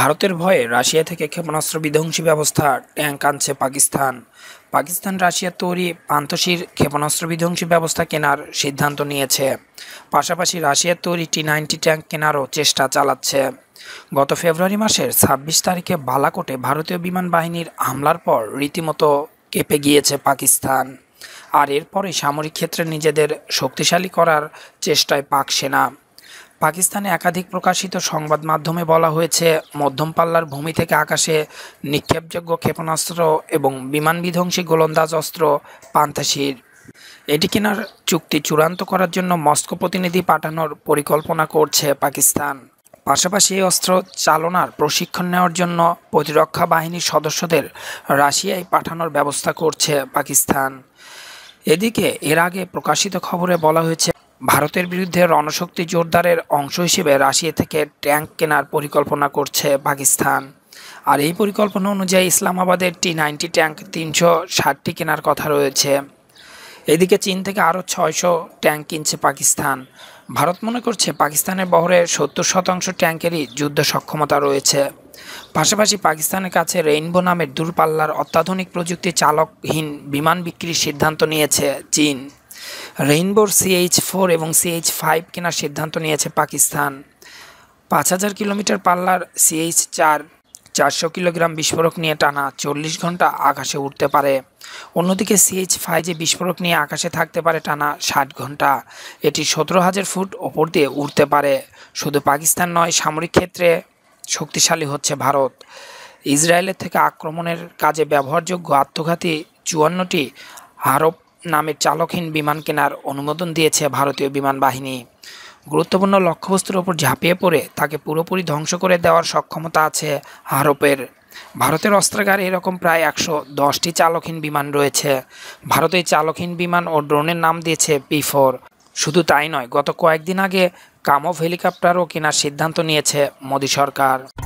ভারতের ভয়ে রাশিয়া থেকে ক্ষেপণাস্ত্র বিধ্বংসী ব্যবস্থা ট্যাঙ্ক আনছে পাকিস্তান পাকিস্তান রাশিয়া তৈরি পান্তশির ক্ষেপণাস্ত্র বিধ্বংসী ব্যবস্থা কেনার সিদ্ধান্ত নিয়েছে পাশাপাশি রাশিয়ার তৈরি টি নাইনটি ট্যাঙ্ক কেনারও চেষ্টা চালাচ্ছে গত ফেব্রুয়ারি মাসের ছাব্বিশ তারিখে বালাকোটে ভারতীয় বিমান বাহিনীর হামলার পর রীতিমতো কেঁপে গিয়েছে পাকিস্তান আর এরপরে সামরিক ক্ষেত্রে নিজেদের শক্তিশালী করার চেষ্টায় পাক সেনা পাকিস্তানে একাধিক প্রকাশিত সংবাদ মাধ্যমে বলা হয়েছে মধ্যম পাল্লার ভূমি থেকে আকাশে নিক্ষেপযোগ্য ক্ষেপণাস্ত্র এবং বিমান বিধ্বংসী গোলন্দাজ অস্ত্র পান্তাসির এটি কেনার চুক্তি চূড়ান্ত করার জন্য মস্কো প্রতিনিধি পাঠানোর পরিকল্পনা করছে পাকিস্তান পাশাপাশি এই অস্ত্র চালনার প্রশিক্ষণ নেওয়ার জন্য প্রতিরক্ষা বাহিনীর সদস্যদের রাশিয়ায় পাঠানোর ব্যবস্থা করছে পাকিস্তান এদিকে এর আগে প্রকাশিত খবরে বলা হয়েছে ভারতের বিরুদ্ধে রণশক্তি জোরদারের অংশ হিসেবে রাশিয়া থেকে ট্যাঙ্ক কেনার পরিকল্পনা করছে পাকিস্তান আর এই পরিকল্পনা অনুযায়ী ইসলামাবাদের টি নাইনটি ট্যাঙ্ক তিনশো ষাটটি কেনার কথা রয়েছে এদিকে চীন থেকে আরও ছয়শো ট্যাঙ্ক কিনছে পাকিস্তান ভারত মনে করছে পাকিস্তানের বহরে সত্তর শতাংশ ট্যাঙ্কেরই যুদ্ধ সক্ষমতা রয়েছে পাশাপাশি পাকিস্তানের কাছে রেইনবো নামের দূরপাল্লার অত্যাধুনিক প্রযুক্তি চালকহীন বিমান বিক্রির সিদ্ধান্ত নিয়েছে চীন রেইনবোর সিএইচ ফোর এবং সিএইচ ফাইভ কেনার সিদ্ধান্ত নিয়েছে পাকিস্তান পাঁচ হাজার কিলোমিটার পাল্লার সিএইচ চার চারশো কিলোগ্রাম বিস্ফোরক নিয়ে টানা চল্লিশ ঘন্টা আকাশে উঠতে পারে অন্যদিকে সিএইচ ফাইজে বিস্ফোরক নিয়ে আকাশে থাকতে পারে টানা ষাট ঘন্টা এটি সতেরো হাজার ফুট ওপর দিয়ে উঠতে পারে শুধু পাকিস্তান নয় সামরিক ক্ষেত্রে শক্তিশালী হচ্ছে ভারত ইসরায়েলের থেকে আক্রমণের কাজে ব্যবহারযোগ্য আত্মঘাতী চুয়ান্নটি হারপ নামের চালকহীন বিমান কেনার অনুমোদন দিয়েছে ভারতীয় বিমান বাহিনী গুরুত্বপূর্ণ লক্ষ্যবস্তুর ওপর ঝাঁপিয়ে পড়ে তাকে পুরোপুরি ধ্বংস করে দেওয়ার সক্ষমতা আছে হারোপের ভারতের অস্ত্রাগারে এরকম প্রায় একশো দশটি চালকহীন বিমান রয়েছে ভারতে চালকহীন বিমান ও ড্রোনের নাম দিয়েছে পি ফোর শুধু তাই নয় গত কয়েকদিন আগে কামফ হেলিকপ্টারও কেনার সিদ্ধান্ত নিয়েছে মোদী সরকার